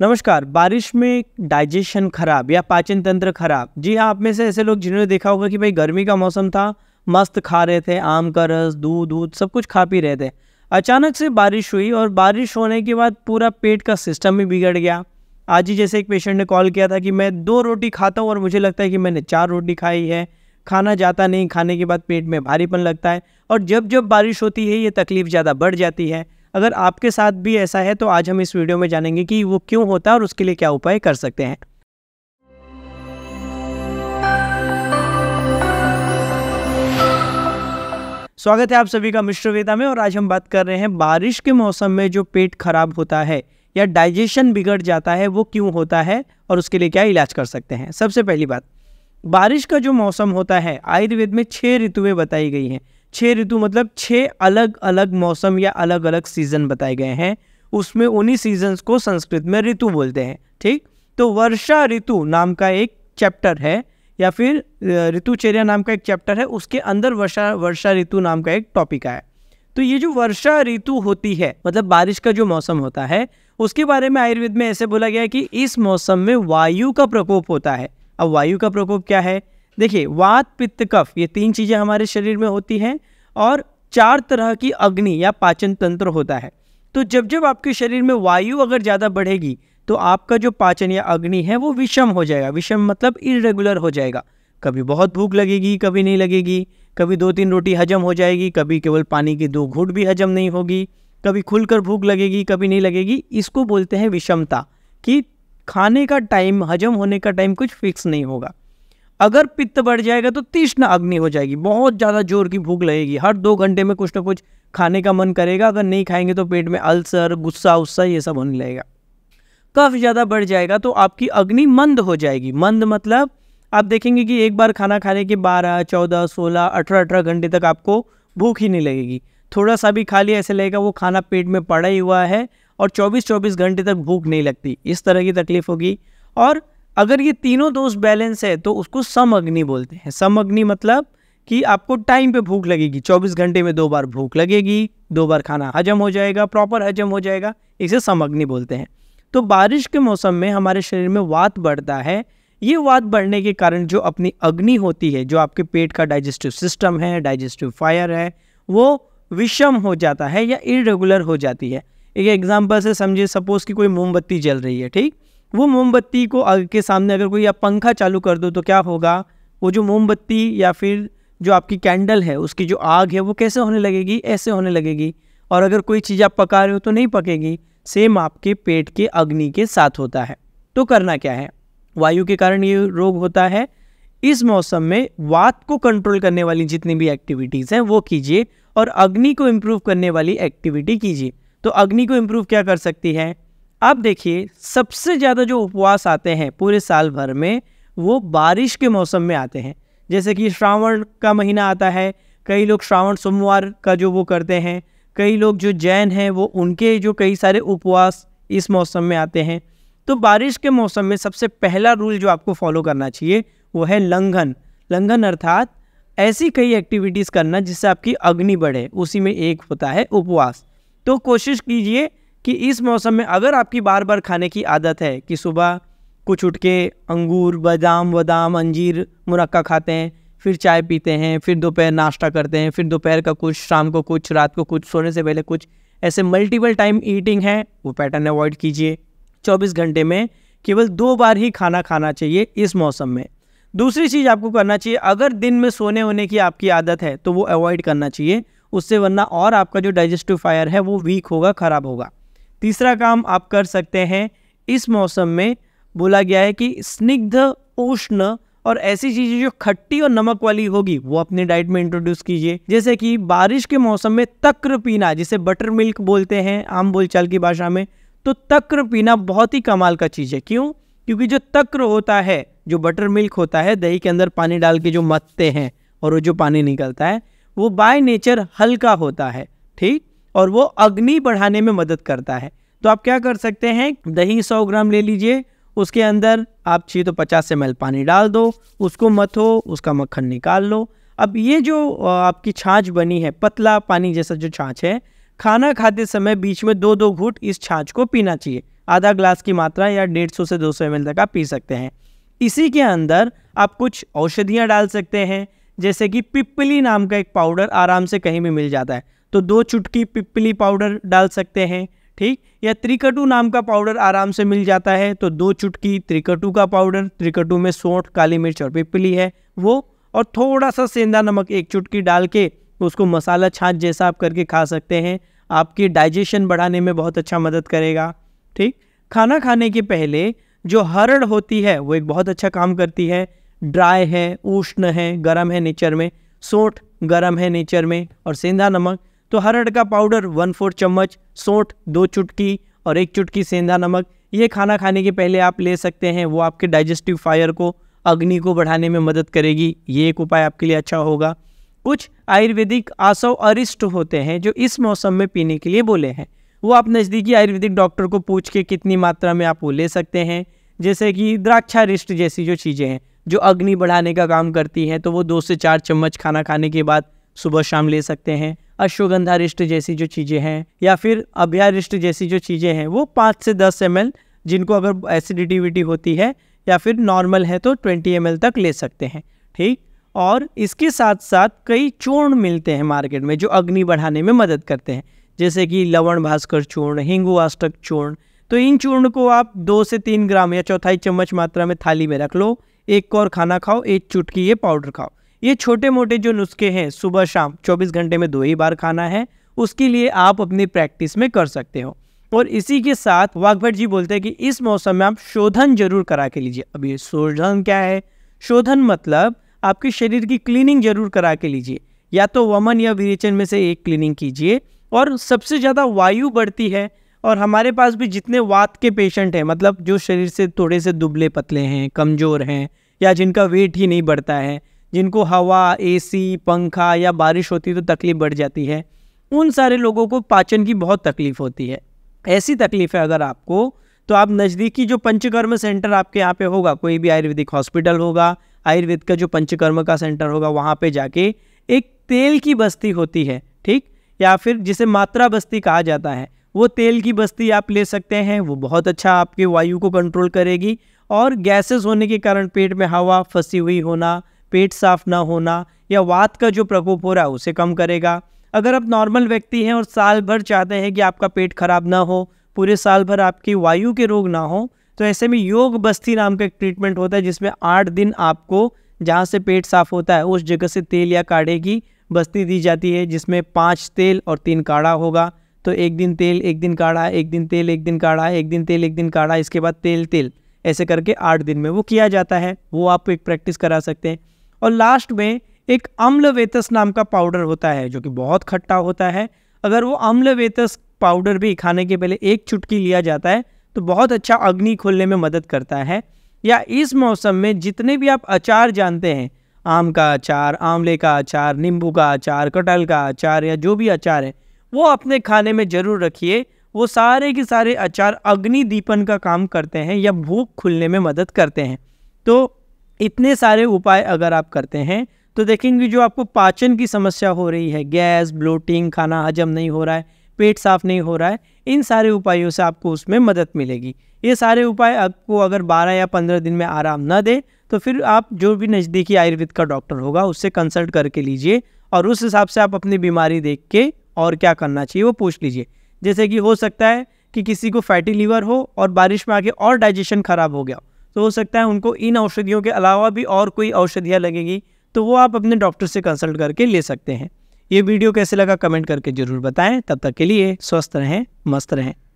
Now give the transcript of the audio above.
नमस्कार बारिश में डाइजेशन खराब या पाचन तंत्र खराब जी हाँ आप में से ऐसे लोग जिन्होंने देखा होगा कि भाई गर्मी का मौसम था मस्त खा रहे थे आम का रस दूध दूध सब कुछ खा पी रहे थे अचानक से बारिश हुई और बारिश होने के बाद पूरा पेट का सिस्टम ही बिगड़ गया आज ही जैसे एक पेशेंट ने कॉल किया था कि मैं दो रोटी खाता हूँ और मुझे लगता है कि मैंने चार रोटी खाई है खाना जाता नहीं खाने के बाद पेट में भारीपन लगता है और जब जब बारिश होती है ये तकलीफ़ ज़्यादा बढ़ जाती है अगर आपके साथ भी ऐसा है तो आज हम इस वीडियो में जानेंगे कि वो क्यों होता है और उसके लिए क्या उपाय कर सकते हैं स्वागत है आप सभी का मिश्रवेदा में और आज हम बात कर रहे हैं बारिश के मौसम में जो पेट खराब होता है या डाइजेशन बिगड़ जाता है वो क्यों होता है और उसके लिए क्या इलाज कर सकते हैं सबसे पहली बात बारिश का जो मौसम होता है आयुर्वेद में छह ऋतुएं बताई गई हैं छः ऋतु मतलब छः अलग अलग मौसम या अलग अलग सीज़न बताए गए हैं उसमें उन्हीं सीजन्स को संस्कृत में ऋतु बोलते हैं ठीक तो वर्षा ऋतु नाम का एक चैप्टर है या फिर ऋतुचर्या नाम का एक चैप्टर है उसके अंदर वर्षा वर्षा ऋतु नाम का एक टॉपिक आया तो ये जो वर्षा ऋतु होती है मतलब बारिश का जो मौसम होता है उसके बारे में आयुर्वेद में ऐसे बोला गया है कि इस मौसम में वायु का प्रकोप होता है अब वायु का प्रकोप क्या है देखिए वात पित्त कफ ये तीन चीज़ें हमारे शरीर में होती हैं और चार तरह की अग्नि या पाचन तंत्र होता है तो जब जब आपके शरीर में वायु अगर ज़्यादा बढ़ेगी तो आपका जो पाचन या अग्नि है वो विषम हो जाएगा विषम मतलब इरेगुलर हो जाएगा कभी बहुत भूख लगेगी कभी नहीं लगेगी कभी दो तीन रोटी हजम हो जाएगी कभी केवल पानी की दो घूट भी हजम नहीं होगी कभी खुलकर भूख लगेगी कभी नहीं लगेगी इसको बोलते हैं विषमता कि खाने का टाइम हजम होने का टाइम कुछ फिक्स नहीं होगा अगर पित्त बढ़ जाएगा तो तीक्ष्ण अग्नि हो जाएगी बहुत ज़्यादा जोर की भूख लगेगी हर दो घंटे में कुछ ना कुछ खाने का मन करेगा अगर नहीं खाएंगे तो पेट में अल्सर गुस्सा उस्सा ये सब होने लगेगा कफ ज़्यादा बढ़ जाएगा तो आपकी अग्नि मंद हो जाएगी मंद मतलब आप देखेंगे कि एक बार खाना खाने के बारह चौदह सोलह अठारह अठारह घंटे तक आपको भूख ही नहीं लगेगी थोड़ा सा भी खा लिया ऐसे लगेगा वो खाना पेट में पड़ा ही हुआ है और 24-24 घंटे तक भूख नहीं लगती इस तरह की तकलीफ़ होगी और अगर ये तीनों दोष बैलेंस है तो उसको सम अग्नि बोलते हैं सम अग्नि मतलब कि आपको टाइम पे भूख लगेगी 24 घंटे में दो बार भूख लगेगी दो बार खाना हजम हो जाएगा प्रॉपर हजम हो जाएगा इसे सम अग्नि बोलते हैं तो बारिश के मौसम में हमारे शरीर में वात बढ़ता है ये वात बढ़ने के कारण जो अपनी अग्नि होती है जो आपके पेट का डाइजेस्टिव सिस्टम है डाइजेस्टिव फायर है वो विषम हो जाता है या इरेगुलर हो जाती है एक एग्जाम्पल से समझिए सपोज़ कि कोई मोमबत्ती जल रही है ठीक वो मोमबत्ती को आग के सामने अगर कोई आप पंखा चालू कर दो तो क्या होगा वो जो मोमबत्ती या फिर जो आपकी कैंडल है उसकी जो आग है वो कैसे होने लगेगी ऐसे होने लगेगी और अगर कोई चीज़ आप पका रहे हो तो नहीं पकेगी सेम आपके पेट के अग्नि के साथ होता है तो करना क्या है वायु के कारण ये रोग होता है इस मौसम में वात को कंट्रोल करने वाली जितनी भी एक्टिविटीज़ हैं वो कीजिए और अग्नि को इम्प्रूव करने वाली एक्टिविटी कीजिए तो अग्नि को इम्प्रूव क्या कर सकती है अब देखिए सबसे ज़्यादा जो उपवास आते हैं पूरे साल भर में वो बारिश के मौसम में आते हैं जैसे कि श्रावण का महीना आता है कई लोग श्रावण सोमवार का जो वो करते हैं कई लोग जो जैन हैं वो उनके जो कई सारे उपवास इस मौसम में आते हैं तो बारिश के मौसम में सबसे पहला रूल जो आपको फॉलो करना चाहिए वो है लंघन लंघन अर्थात ऐसी कई एक्टिविटीज़ करना जिससे आपकी अग्नि बढ़े उसी में एक होता है उपवास तो कोशिश कीजिए कि इस मौसम में अगर आपकी बार बार खाने की आदत है कि सुबह कुछ उठ के अंगूर बादाम वदाम अंजीर मुरक्का खाते हैं फिर चाय पीते हैं फिर दोपहर नाश्ता करते हैं फिर दोपहर का कुछ शाम को कुछ रात को कुछ सोने से पहले कुछ ऐसे मल्टीपल टाइम ईटिंग है वो पैटर्न अवॉइड कीजिए 24 घंटे में केवल दो बार ही खाना खाना चाहिए इस मौसम में दूसरी चीज़ आपको करना चाहिए अगर दिन में सोने होने की आपकी आदत है तो वो अवॉइड करना चाहिए उससे वरना और आपका जो डाइजेस्टिव फायर है वो वीक होगा ख़राब होगा तीसरा काम आप कर सकते हैं इस मौसम में बोला गया है कि स्निग्ध उष्ण और ऐसी चीज़ें जो खट्टी और नमक वाली होगी वो अपने डाइट में इंट्रोड्यूस कीजिए जैसे कि बारिश के मौसम में तक्र पीना जिसे बटर मिल्क बोलते हैं आम बोलचाल की भाषा में तो तक्र पीना बहुत ही कमाल का चीज़ है क्यों क्योंकि जो तक्र होता है जो बटर मिल्क होता है दही के अंदर पानी डाल के जो मतते हैं और वो जो पानी निकलता है वो बाय नेचर हल्का होता है ठीक और वो अग्नि बढ़ाने में मदद करता है तो आप क्या कर सकते हैं दही सौ ग्राम ले लीजिए उसके अंदर आप छः तो पचास एम पानी डाल दो उसको मथो उसका मक्खन निकाल लो अब ये जो आपकी छाछ बनी है पतला पानी जैसा जो छाछ है खाना खाते समय बीच में दो दो घूट इस छाछ को पीना चाहिए आधा ग्लास की मात्रा या डेढ़ सौ से दो सौ एम तक आप पी सकते हैं इसी के अंदर आप कुछ औषधियाँ डाल सकते हैं जैसे कि पिपली नाम का एक पाउडर आराम से कहीं भी मिल जाता है तो दो चुटकी पिपली पाउडर डाल सकते हैं ठीक या त्रिकटू नाम का पाउडर आराम से मिल जाता है तो दो चुटकी त्रिकटू का पाउडर त्रिकटू में सौंठ काली मिर्च और पिपली है वो और थोड़ा सा सेंधा नमक एक चुटकी डाल के उसको मसाला छाछ जैसा आप करके खा सकते हैं आपकी डाइजेशन बढ़ाने में बहुत अच्छा मदद करेगा ठीक खाना खाने के पहले जो हरड़ होती है वो एक बहुत अच्छा काम करती है ड्राई है उष्ण है गर्म है नेचर में सोठ गर्म है नेचर में और सेंधा नमक तो हरड़ का पाउडर वन फोर चम्मच सौठ दो चुटकी और एक चुटकी सेंधा नमक ये खाना खाने के पहले आप ले सकते हैं वो आपके डाइजेस्टिव फायर को अग्नि को बढ़ाने में मदद करेगी ये एक उपाय आपके लिए अच्छा होगा कुछ आयुर्वेदिक आसव अरिष्ट होते हैं जो इस मौसम में पीने के लिए बोले हैं वो आप नज़दीकी आयुर्वेदिक डॉक्टर को पूछ के कितनी मात्रा में आप वो ले सकते हैं जैसे कि द्राक्षारिष्ट जैसी जो चीज़ें हैं जो अग्नि बढ़ाने का काम करती हैं तो वो दो से चार चम्मच खाना खाने के बाद सुबह शाम ले सकते हैं अश्वगंधारिष्ट जैसी जो चीज़ें हैं या फिर अभ्यारिष्ट जैसी जो चीज़ें हैं वो पाँच से दस एम जिनको अगर एसिडिटिविटी होती है या फिर नॉर्मल है तो ट्वेंटी एम तक ले सकते हैं ठीक और इसके साथ साथ कई चूर्ण मिलते हैं मार्केट में जो अग्नि बढ़ाने में मदद करते हैं जैसे कि लवण भास्कर चूर्ण हिंगुआष्टक चूर्ण तो इन चूर्ण को आप दो से तीन ग्राम या चौथाई चम्मच मात्रा में थाली में रख लो एक और खाना खाओ एक चुटकी ये पाउडर खाओ ये छोटे मोटे जो नुस्खे हैं सुबह शाम 24 घंटे में दो ही बार खाना है उसके लिए आप अपनी प्रैक्टिस में कर सकते हो और इसी के साथ वाघभट जी बोलते हैं कि इस मौसम में आप शोधन जरूर करा के लीजिए अब ये शोधन क्या है शोधन मतलब आपके शरीर की क्लीनिंग जरूर करा के लीजिए या तो वमन या विरेचन में से एक क्लीनिंग कीजिए और सबसे ज़्यादा वायु बढ़ती है और हमारे पास भी जितने वात के पेशेंट हैं मतलब जो शरीर से थोड़े से दुबले पतले हैं कमज़ोर हैं या जिनका वेट ही नहीं बढ़ता है जिनको हवा एसी पंखा या बारिश होती तो तकलीफ़ बढ़ जाती है उन सारे लोगों को पाचन की बहुत तकलीफ़ होती है ऐसी तकलीफ़ है अगर आपको तो आप नज़दीकी जो पंचकर्म सेंटर आपके यहाँ पे होगा कोई भी आयुर्वेदिक हॉस्पिटल होगा आयुर्वेद का जो पंचकर्म का सेंटर होगा वहाँ पे जाके एक तेल की बस्ती होती है ठीक या फिर जिसे मात्रा बस्ती कहा जाता है वो तेल की बस्ती आप ले सकते हैं वो बहुत अच्छा आपके वायु को कंट्रोल करेगी और गैसेस होने के कारण पेट में हवा फंसी हुई होना पेट साफ ना होना या वात का जो प्रकोप हो रहा है उसे कम करेगा अगर आप नॉर्मल व्यक्ति हैं और साल भर चाहते हैं कि आपका पेट खराब ना हो पूरे साल भर आपकी वायु के रोग ना हो तो ऐसे में योग बस्ती नाम का एक ट्रीटमेंट होता है जिसमें आठ दिन आपको जहाँ से पेट साफ होता है उस जगह से तेल या काढ़े की बस्ती दी जाती है जिसमें पाँच तेल और तीन काढ़ा होगा तो एक दिन तेल एक दिन काढ़ा एक दिन तेल एक दिन काढ़ा एक दिन तेल एक दिन काढ़ा इसके बाद तेल तेल ऐसे करके आठ दिन में वो किया जाता है वो आप एक प्रैक्टिस करा सकते हैं और लास्ट में एक अम्ल वेतस नाम का पाउडर होता है जो कि बहुत खट्टा होता है अगर वो अम्ल वेतस पाउडर भी खाने के पहले एक चुटकी लिया जाता है तो बहुत अच्छा अग्नि खोलने में मदद करता है या इस मौसम में जितने भी आप अचार जानते हैं आम का अचार आंवले का अचार नींबू का अचार कटहल का अचार या जो भी अचार है वो अपने खाने में ज़रूर रखिए वो सारे के सारे अचार अग्नि दीपन का काम करते हैं या भूख खुलने में मदद करते हैं तो इतने सारे उपाय अगर आप करते हैं तो देखेंगे जो आपको पाचन की समस्या हो रही है गैस ब्लोटिंग खाना हजम नहीं हो रहा है पेट साफ नहीं हो रहा है इन सारे उपायों से आपको उसमें मदद मिलेगी ये सारे उपाय आपको अगर 12 या 15 दिन में आराम ना दे तो फिर आप जो भी नज़दीकी आयुर्वेद का डॉक्टर होगा उससे कंसल्ट करके लीजिए और उस हिसाब से आप अपनी बीमारी देख के और क्या करना चाहिए वो पूछ लीजिए जैसे कि हो सकता है कि किसी को फैटी लीवर हो और बारिश में आके और डाइजेशन ख़राब हो गया तो हो सकता है उनको इन औषधियों के अलावा भी और कोई औषधियाँ लगेगी तो वो आप अपने डॉक्टर से कंसल्ट करके ले सकते हैं ये वीडियो कैसे लगा कमेंट करके ज़रूर बताएं तब तक के लिए स्वस्थ रहें मस्त रहें